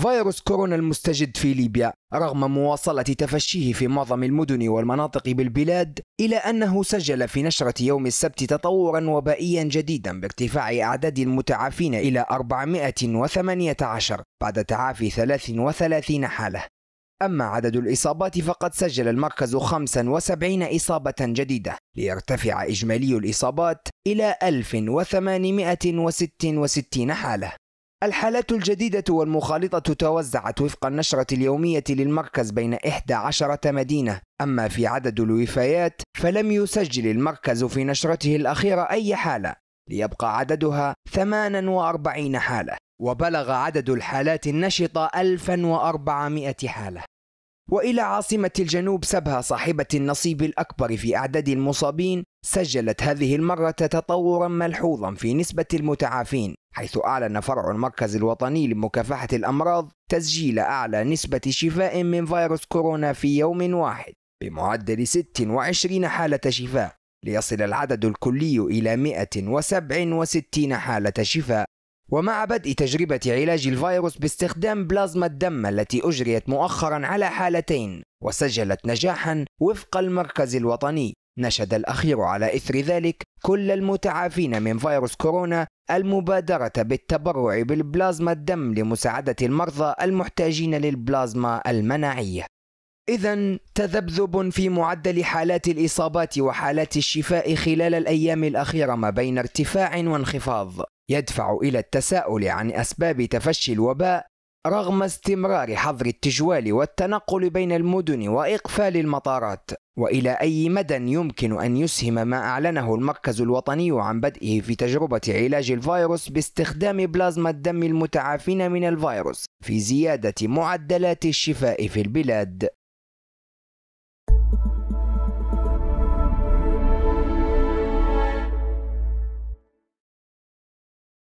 فيروس كورونا المستجد في ليبيا رغم مواصلة تفشيه في معظم المدن والمناطق بالبلاد إلى أنه سجل في نشرة يوم السبت تطورا وبائيا جديدا بارتفاع أعداد المتعافين إلى 418 بعد تعافي 33 حالة أما عدد الإصابات فقد سجل المركز 75 إصابة جديدة ليرتفع إجمالي الإصابات إلى 1866 حالة الحالات الجديدة والمخالطة توزعت وفق النشرة اليومية للمركز بين 11 مدينة أما في عدد الوفيات فلم يسجل المركز في نشرته الأخيرة أي حالة ليبقى عددها 48 حالة وبلغ عدد الحالات النشطة 1400 حالة وإلى عاصمة الجنوب سبها صاحبة النصيب الأكبر في أعداد المصابين سجلت هذه المرة تطورا ملحوظا في نسبة المتعافين حيث أعلن فرع المركز الوطني لمكافحة الأمراض تسجيل أعلى نسبة شفاء من فيروس كورونا في يوم واحد بمعدل 26 حالة شفاء ليصل العدد الكلي إلى 167 حالة شفاء ومع بدء تجربة علاج الفيروس باستخدام بلازما الدم التي أجريت مؤخرا على حالتين وسجلت نجاحا وفق المركز الوطني نشد الأخير على إثر ذلك كل المتعافين من فيروس كورونا المبادرة بالتبرع بالبلازما الدم لمساعدة المرضى المحتاجين للبلازما المناعية. إذا تذبذب في معدل حالات الإصابات وحالات الشفاء خلال الأيام الأخيرة ما بين ارتفاع وانخفاض، يدفع إلى التساؤل عن أسباب تفشي الوباء رغم استمرار حظر التجوال والتنقل بين المدن وإقفال المطارات وإلى أي مدى يمكن أن يسهم ما أعلنه المركز الوطني عن بدئه في تجربة علاج الفيروس باستخدام بلازما الدم المتعافين من الفيروس في زيادة معدلات الشفاء في البلاد